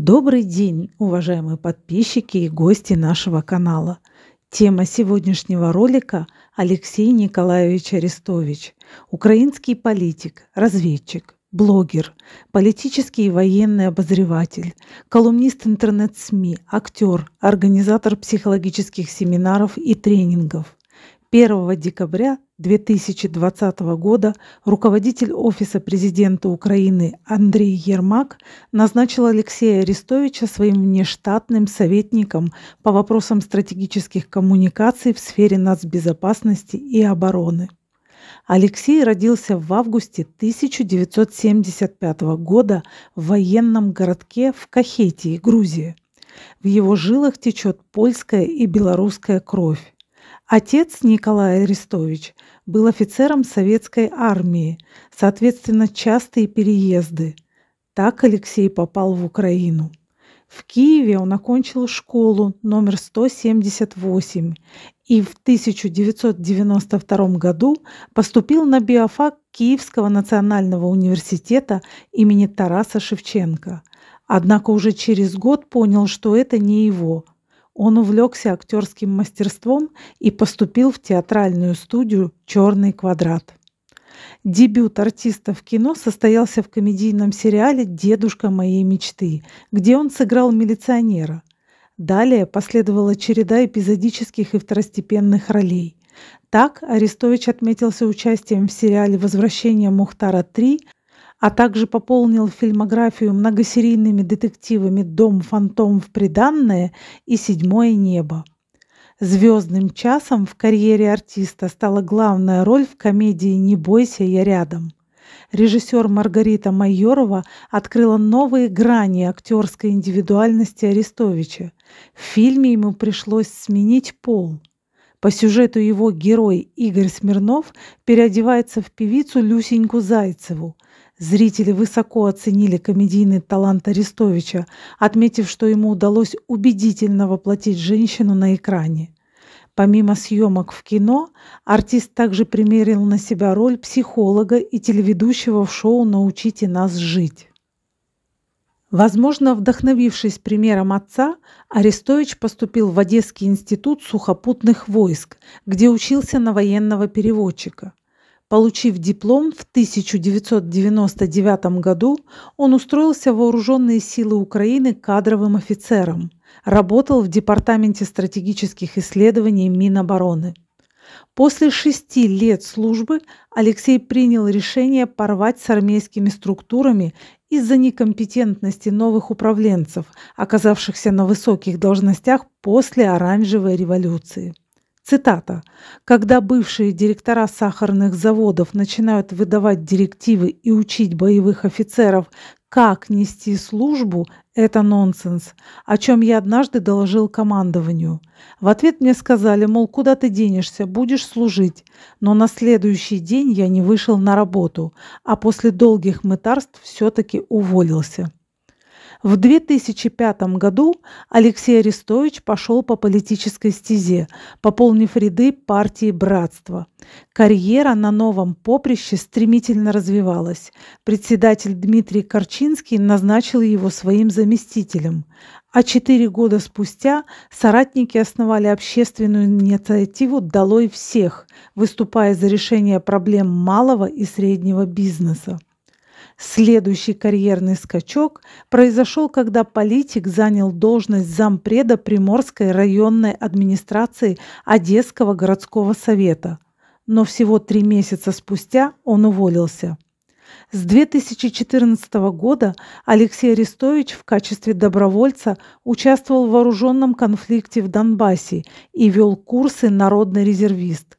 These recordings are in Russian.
Добрый день, уважаемые подписчики и гости нашего канала. Тема сегодняшнего ролика – Алексей Николаевич Арестович, украинский политик, разведчик, блогер, политический и военный обозреватель, колумнист интернет-СМИ, актер, организатор психологических семинаров и тренингов. 1 декабря 2020 года руководитель Офиса президента Украины Андрей Ермак назначил Алексея Арестовича своим внештатным советником по вопросам стратегических коммуникаций в сфере нацбезопасности и обороны. Алексей родился в августе 1975 года в военном городке в Кахетии, Грузии. В его жилах течет польская и белорусская кровь. Отец Николай Арестович был офицером советской армии, соответственно, частые переезды. Так Алексей попал в Украину. В Киеве он окончил школу номер 178 и в 1992 году поступил на биофак Киевского национального университета имени Тараса Шевченко. Однако уже через год понял, что это не его – он увлекся актерским мастерством и поступил в театральную студию «Черный квадрат». Дебют артиста в кино состоялся в комедийном сериале «Дедушка моей мечты», где он сыграл милиционера. Далее последовала череда эпизодических и второстепенных ролей. Так Арестович отметился участием в сериале «Возвращение Мухтара 3», а также пополнил фильмографию многосерийными детективами «Дом фантом в приданное» и «Седьмое небо». Звездным часом в карьере артиста стала главная роль в комедии «Не бойся, я рядом». Режиссер Маргарита Майорова открыла новые грани актерской индивидуальности Арестовича. В фильме ему пришлось сменить пол. По сюжету его герой Игорь Смирнов переодевается в певицу Люсеньку Зайцеву, Зрители высоко оценили комедийный талант Арестовича, отметив, что ему удалось убедительно воплотить женщину на экране. Помимо съемок в кино, артист также примерил на себя роль психолога и телеведущего в шоу «Научите нас жить». Возможно, вдохновившись примером отца, Арестович поступил в Одесский институт сухопутных войск, где учился на военного переводчика – Получив диплом в 1999 году, он устроился в Вооруженные силы Украины кадровым офицером, работал в Департаменте стратегических исследований Минобороны. После шести лет службы Алексей принял решение порвать с армейскими структурами из-за некомпетентности новых управленцев, оказавшихся на высоких должностях после Оранжевой революции. Цитата. «Когда бывшие директора сахарных заводов начинают выдавать директивы и учить боевых офицеров, как нести службу, это нонсенс, о чем я однажды доложил командованию. В ответ мне сказали, мол, куда ты денешься, будешь служить. Но на следующий день я не вышел на работу, а после долгих мытарств все-таки уволился. В 2005 году Алексей Арестович пошел по политической стезе, пополнив ряды партии «Братство». Карьера на новом поприще стремительно развивалась. Председатель Дмитрий Корчинский назначил его своим заместителем. А четыре года спустя соратники основали общественную инициативу «Долой всех», выступая за решение проблем малого и среднего бизнеса. Следующий карьерный скачок произошел, когда политик занял должность зампреда Приморской районной администрации Одесского городского совета. Но всего три месяца спустя он уволился. С 2014 года Алексей Арестович в качестве добровольца участвовал в вооруженном конфликте в Донбассе и вел курсы «Народный резервист».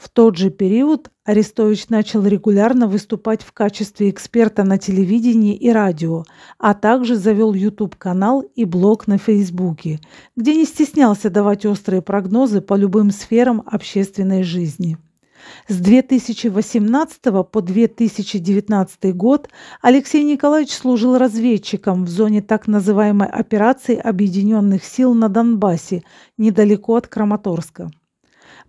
В тот же период Арестович начал регулярно выступать в качестве эксперта на телевидении и радио, а также завел YouTube-канал и блог на Фейсбуке, где не стеснялся давать острые прогнозы по любым сферам общественной жизни. С 2018 по 2019 год Алексей Николаевич служил разведчиком в зоне так называемой операции Объединенных сил на Донбассе, недалеко от Краматорска.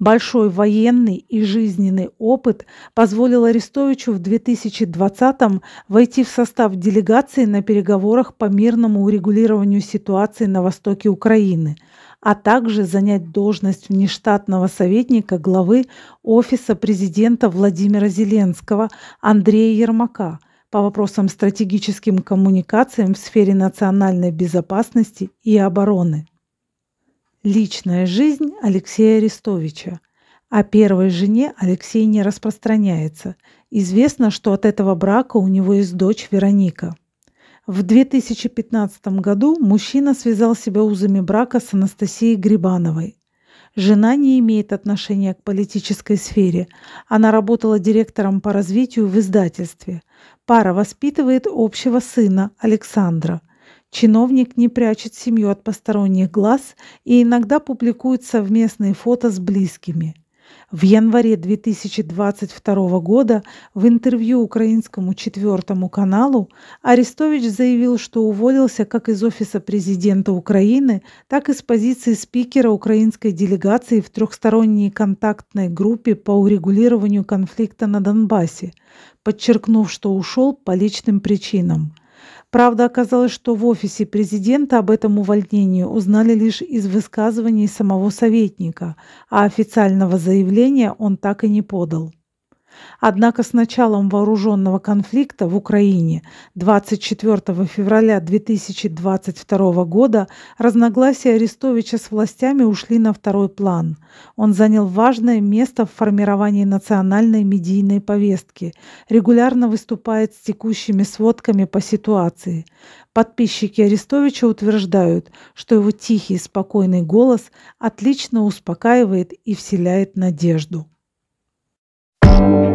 Большой военный и жизненный опыт позволил Арестовичу в 2020-м войти в состав делегации на переговорах по мирному урегулированию ситуации на востоке Украины, а также занять должность внештатного советника главы Офиса президента Владимира Зеленского Андрея Ермака – по вопросам стратегическим коммуникациям в сфере национальной безопасности и обороны. Личная жизнь Алексея Арестовича. О первой жене Алексей не распространяется. Известно, что от этого брака у него есть дочь Вероника. В 2015 году мужчина связал себя узами брака с Анастасией Грибановой. Жена не имеет отношения к политической сфере. Она работала директором по развитию в издательстве. Пара воспитывает общего сына Александра – Чиновник не прячет семью от посторонних глаз и иногда публикует совместные фото с близкими. В январе 2022 года в интервью украинскому четвертому каналу Арестович заявил, что уволился как из офиса президента Украины, так и с позиции спикера украинской делегации в трехсторонней контактной группе по урегулированию конфликта на Донбассе, подчеркнув, что ушел по личным причинам. Правда, оказалось, что в офисе президента об этом увольнении узнали лишь из высказываний самого советника, а официального заявления он так и не подал. Однако с началом вооруженного конфликта в Украине 24 февраля 2022 года разногласия Арестовича с властями ушли на второй план. Он занял важное место в формировании национальной медийной повестки, регулярно выступает с текущими сводками по ситуации. Подписчики Арестовича утверждают, что его тихий, спокойный голос отлично успокаивает и вселяет надежду. Thank you.